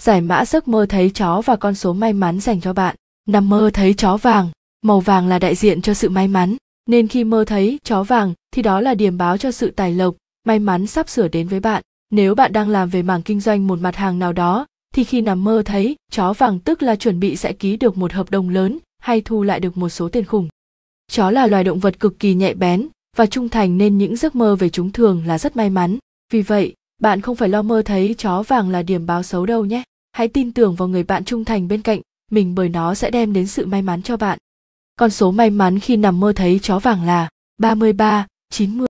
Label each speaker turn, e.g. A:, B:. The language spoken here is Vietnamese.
A: giải mã giấc mơ thấy chó và con số may mắn dành cho bạn nằm mơ thấy chó vàng màu vàng là đại diện cho sự may mắn nên khi mơ thấy chó vàng thì đó là điểm báo cho sự tài lộc may mắn sắp sửa đến với bạn nếu bạn đang làm về mảng kinh doanh một mặt hàng nào đó thì khi nằm mơ thấy chó vàng tức là chuẩn bị sẽ ký được một hợp đồng lớn hay thu lại được một số tiền khủng chó là loài động vật cực kỳ nhạy bén và trung thành nên những giấc mơ về chúng thường là rất may mắn vì vậy bạn không phải lo mơ thấy chó vàng là điểm báo xấu đâu nhé hãy tin tưởng vào người bạn trung thành bên cạnh mình bởi nó sẽ đem đến sự may mắn cho bạn. Con số may mắn khi nằm mơ thấy chó vàng là 33, 90.